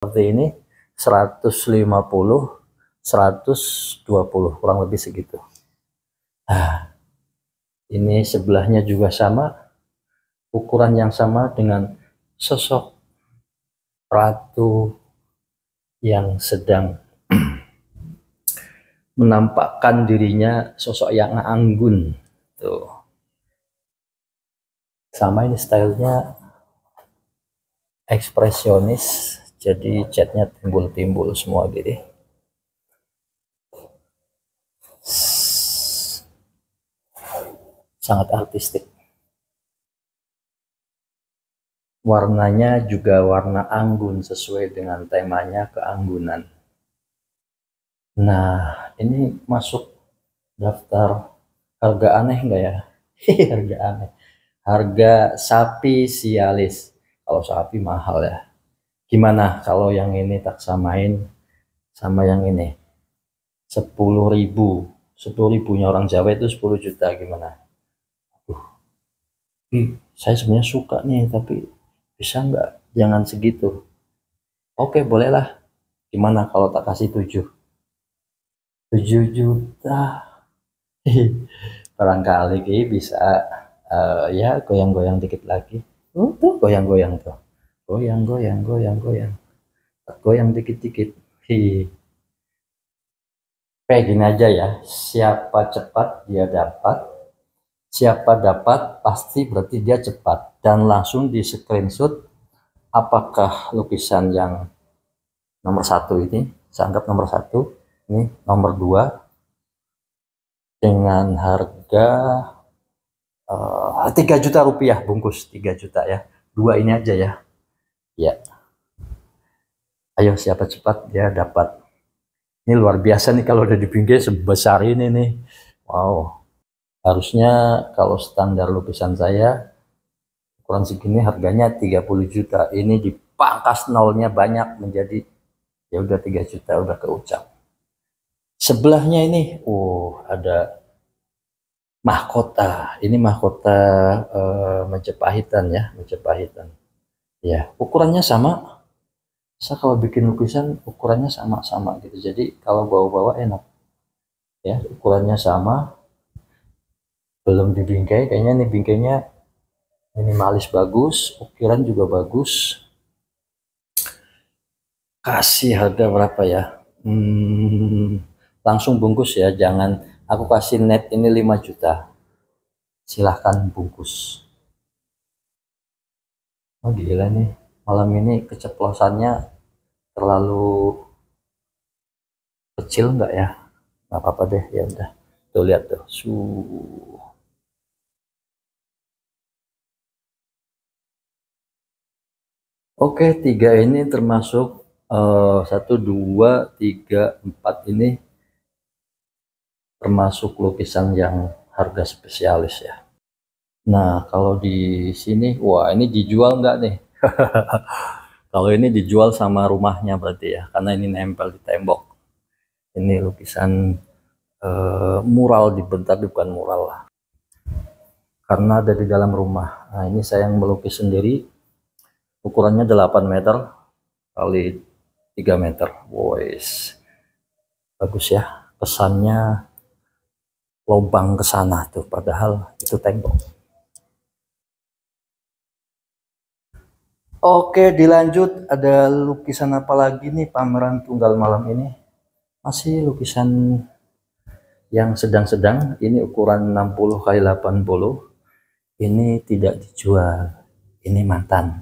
seperti ini 150 120 kurang lebih segitu ah, ini sebelahnya juga sama ukuran yang sama dengan sosok ratu yang sedang menampakkan dirinya sosok yang anggun tuh sama ini stylenya ekspresionis jadi catnya timbul-timbul semua gitu sangat artistik warnanya juga warna anggun sesuai dengan temanya keanggunan nah ini masuk daftar harga aneh enggak ya harga aneh harga sapi sialis kalau sapi mahal ya gimana kalau yang ini tak samain sama yang ini sepuluh ribu 10 ribunya orang Jawa itu sepuluh juta gimana aduh hmm. saya sebenarnya suka nih tapi bisa nggak jangan segitu oke bolehlah gimana kalau tak kasih tujuh tujuh juta barangkali bisa uh, ya goyang-goyang dikit lagi uh, tuh goyang-goyang tuh goyang goyang goyang goyang goyang dikit-dikit hi kayak gini aja ya siapa cepat dia dapat siapa dapat pasti berarti dia cepat dan langsung di screenshot apakah lukisan yang nomor satu ini saya anggap nomor satu ini nomor dua dengan harga eh, tiga uh, juta rupiah bungkus 3 juta ya dua ini aja ya ya ayo siapa cepat ya dapat ini luar biasa nih kalau udah di pinggir sebesar ini nih wow harusnya kalau standar lukisan saya ukuran segini harganya 30 juta ini dipangkas nolnya banyak menjadi ya udah 3 juta udah keucap sebelahnya ini oh ada mahkota ini mahkota uh, Majapahitan ya Majapahitan ya ukurannya sama saya kalau bikin lukisan ukurannya sama-sama gitu jadi kalau bawa-bawa enak ya ukurannya sama belum dibingkai kayaknya ini bingkainya minimalis bagus ukiran juga bagus kasih harga berapa ya hmm, langsung bungkus ya jangan aku kasih net ini 5 juta silahkan bungkus oh gila nih malam ini keceplosannya terlalu kecil nggak ya nggak apa-apa deh ya udah tuh lihat tuh su oke tiga ini termasuk eh, satu dua tiga empat ini termasuk lukisan yang harga spesialis ya Nah, kalau di sini, wah ini dijual nggak nih? kalau ini dijual sama rumahnya berarti ya, karena ini nempel di tembok. Ini lukisan eh, mural mural bentar bukan mural lah. Karena ada di dalam rumah. Nah, ini saya yang melukis sendiri. Ukurannya 8 meter kali 3 meter. Boys. Bagus ya. Pesannya lubang ke sana tuh, padahal itu tembok. Oke, dilanjut ada lukisan apa lagi nih pameran tunggal malam ini? Masih lukisan yang sedang-sedang. Ini ukuran 60 kali 80. Ini tidak dijual. Ini mantan.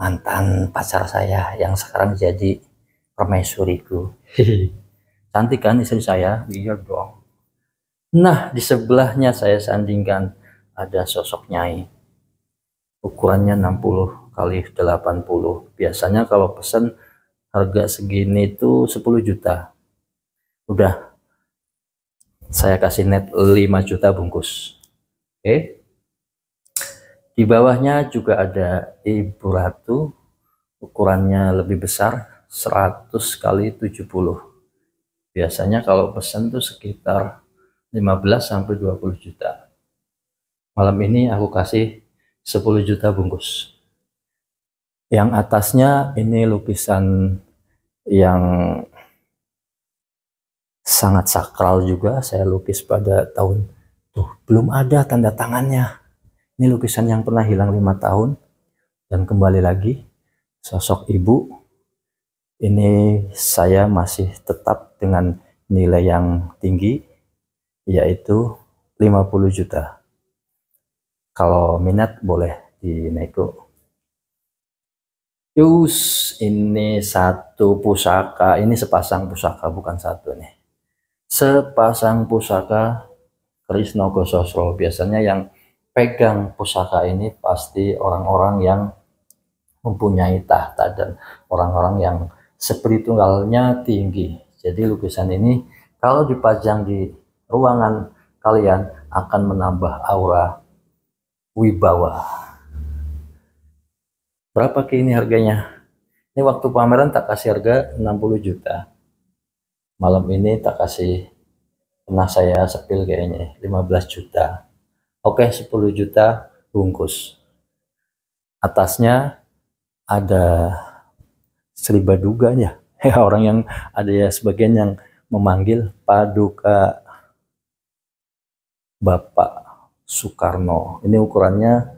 Mantan pacar saya yang sekarang jadi permaisuriku. Cantik kan istri saya? Iya dong. Nah, di sebelahnya saya sandingkan ada sosok nyai. Ukurannya 60 kali 80 biasanya kalau pesan harga segini itu 10 juta udah saya kasih net 5 juta bungkus oke di bawahnya juga ada ibu ratu ukurannya lebih besar 100 kali 70 biasanya kalau pesan tuh sekitar 15 sampai 20 juta malam ini aku kasih 10 juta bungkus yang atasnya ini lukisan yang sangat sakral juga saya lukis pada tahun tuh belum ada tanda tangannya ini lukisan yang pernah hilang lima tahun dan kembali lagi sosok ibu ini saya masih tetap dengan nilai yang tinggi yaitu 50 juta kalau minat boleh dinaikkan Yus, ini satu pusaka, ini sepasang pusaka bukan satu nih. Sepasang pusaka Krishna Gososro. Biasanya yang pegang pusaka ini pasti orang-orang yang mempunyai tahta dan orang-orang yang spiritualnya tinggi. Jadi lukisan ini kalau dipajang di ruangan kalian akan menambah aura wibawa berapa ke ini harganya ini waktu pameran tak kasih harga 60 juta malam ini tak kasih pernah saya sepil kayaknya 15 juta oke 10 juta bungkus atasnya ada seriba ya orang yang ada ya sebagian yang memanggil paduka Bapak Soekarno ini ukurannya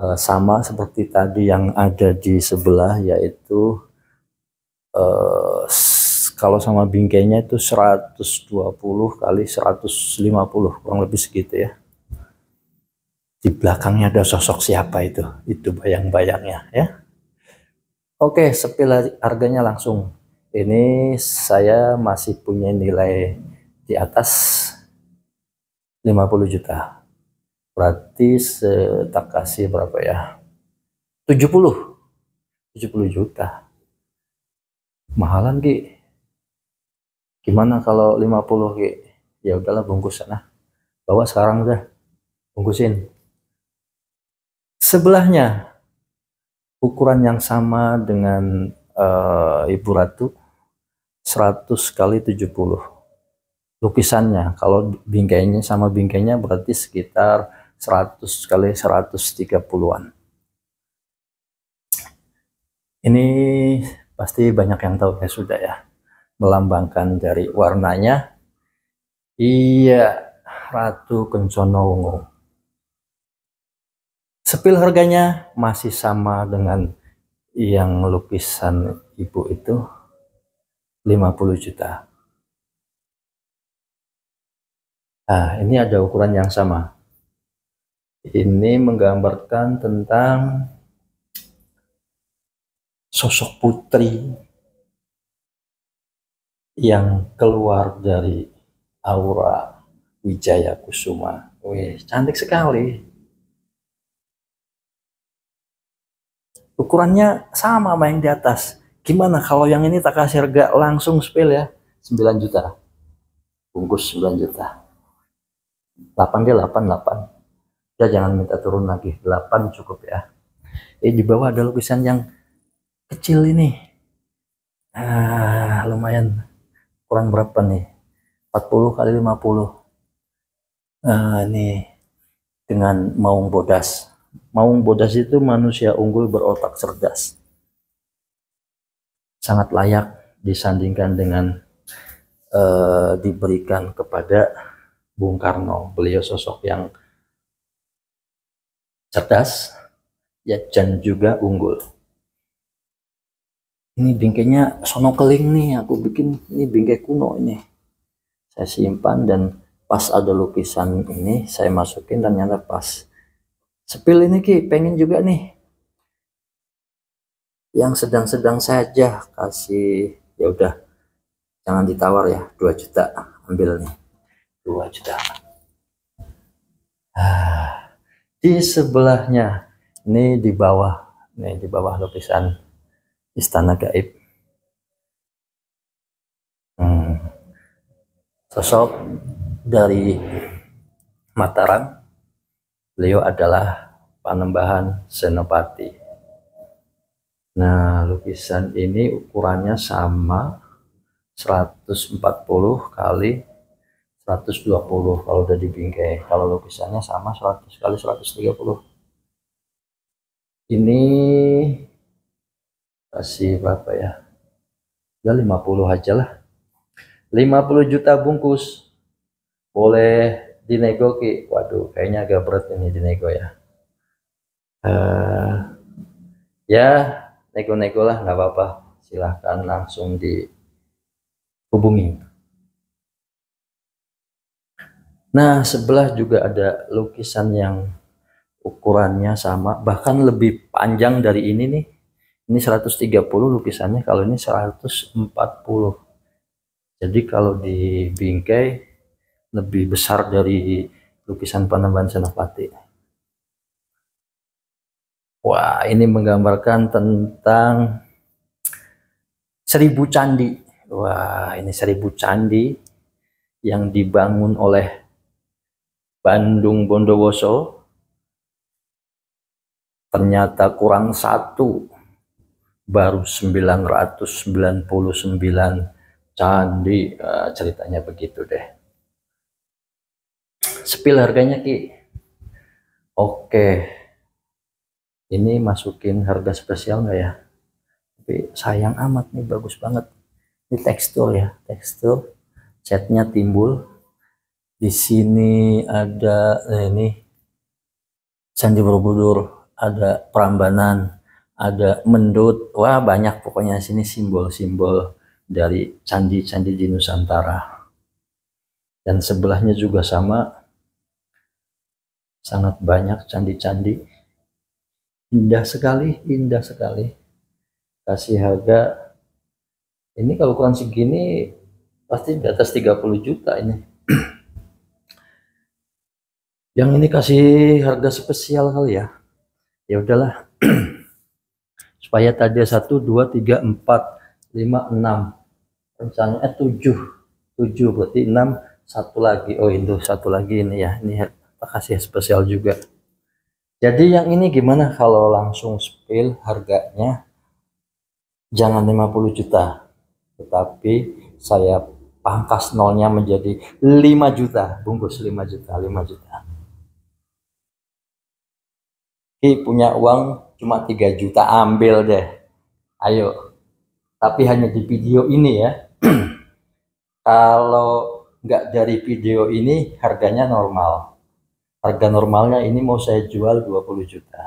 uh, sama seperti tadi yang ada di sebelah yaitu uh, kalau sama bingkainya itu 120 kali 150 kurang lebih segitu ya di belakangnya ada sosok siapa itu itu bayang-bayangnya ya Oke sepil harganya langsung ini saya masih punya nilai di atas 50 juta berarti tak kasih berapa ya 70 70 juta mahalan Ki gimana kalau 50 Ki ya udahlah bungkus sana bawa sekarang udah bungkusin sebelahnya ukuran yang sama dengan uh, Ibu Ratu 100 kali 70 lukisannya kalau bingkainya sama bingkainya berarti sekitar 100 kali 130-an. Ini pasti banyak yang tahu ya sudah ya. Melambangkan dari warnanya. Iya, Ratu Kencono Wungu. Sepil harganya masih sama dengan yang lukisan ibu itu 50 juta. Nah, ini ada ukuran yang sama ini menggambarkan tentang sosok putri yang keluar dari aura Wijaya Kusuma. Wih, cantik sekali. Ukurannya sama sama yang di atas. Gimana kalau yang ini tak kasih harga langsung spill ya? 9 juta. Bungkus 9 juta. 8 dia 8, 8 ya jangan minta turun lagi 8 cukup ya eh, di bawah ada lukisan yang kecil ini ah, lumayan kurang berapa nih 40 kali 50 nah, ini dengan maung bodas maung bodas itu manusia unggul berotak cerdas sangat layak disandingkan dengan eh, diberikan kepada Bung Karno beliau sosok yang cerdas ya dan juga unggul. Ini bingkainya sono keling nih aku bikin ini bingkai kuno ini. Saya simpan dan pas ada lukisan ini saya masukin dan ternyata pas. Sepil ini Ki pengen juga nih. Yang sedang-sedang saja kasih ya udah jangan ditawar ya 2 juta ambil nih 2 juta. Ah di sebelahnya ini di bawah nih di bawah lukisan istana gaib hmm. sosok dari Mataram beliau adalah panembahan Senopati nah lukisan ini ukurannya sama 140 kali 120 kalau udah di bingkai kalau lukisannya sama 100 kali 130 ini kasih berapa ya, ya udah 50 aja lah 50 juta bungkus boleh dinego ki waduh kayaknya agak berat ini dinego ya uh, ya nego-nego lah nggak apa-apa silahkan langsung dihubungi Nah, sebelah juga ada lukisan yang ukurannya sama, bahkan lebih panjang dari ini nih. Ini 130 lukisannya, kalau ini 140. Jadi kalau di bingkai lebih besar dari lukisan Panembahan Senopati. Wah, ini menggambarkan tentang seribu candi. Wah, ini seribu candi yang dibangun oleh Bandung Bondowoso ternyata kurang satu baru 999 candi uh, ceritanya begitu deh sepil harganya Ki oke ini masukin harga spesial nggak ya tapi sayang amat nih bagus banget ini tekstur ya tekstur catnya timbul di sini ada eh, ini Candi Borobudur, ada Prambanan, ada Mendut. Wah, banyak pokoknya sini simbol-simbol dari candi-candi di Nusantara. Dan sebelahnya juga sama sangat banyak candi-candi. Indah sekali, indah sekali. Kasih harga ini kalau kurang segini pasti di atas 30 juta ini. yang ini kasih harga spesial kali ya ya udahlah supaya tadi satu dua tiga empat lima enam. rencananya eh, tujuh tujuh berarti enam satu lagi oh itu satu lagi ini ya ini kasih spesial juga jadi yang ini gimana kalau langsung spill harganya jangan 50 juta tetapi saya pangkas nolnya menjadi 5 juta bungkus 5 juta 5 juta Ki punya uang cuma 3 juta ambil deh. Ayo. Tapi hanya di video ini ya. Kalau nggak dari video ini harganya normal. Harga normalnya ini mau saya jual 20 juta.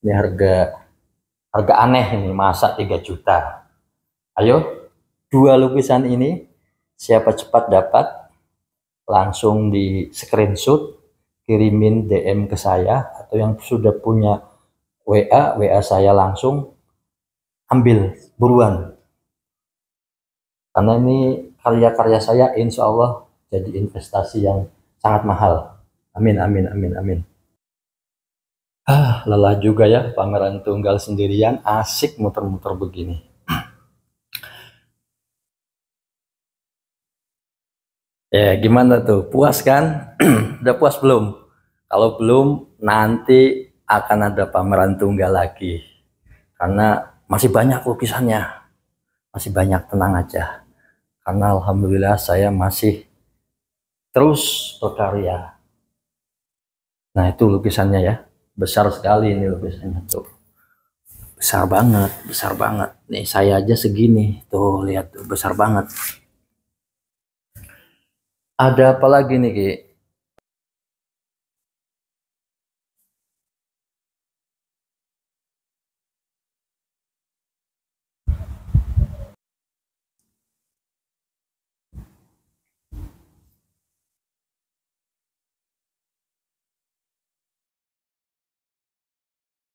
Ini harga harga aneh ini masa 3 juta. Ayo dua lukisan ini siapa cepat dapat langsung di screenshot kirimin DM ke saya atau yang sudah punya WA, WA saya langsung ambil buruan. Karena ini karya-karya saya insya Allah jadi investasi yang sangat mahal. Amin, amin, amin, amin. Ah, lelah juga ya pangeran tunggal sendirian asik muter-muter begini. Ya, gimana tuh? Puas kan? Udah puas belum? Kalau belum, nanti akan ada pameran tunggal lagi. Karena masih banyak lukisannya. Masih banyak, tenang aja. Karena Alhamdulillah saya masih terus berkarya. Nah itu lukisannya ya. Besar sekali ini lukisannya tuh. Besar banget, besar banget. Nih saya aja segini. Tuh lihat tuh, besar banget. Ada apa lagi nih Ki?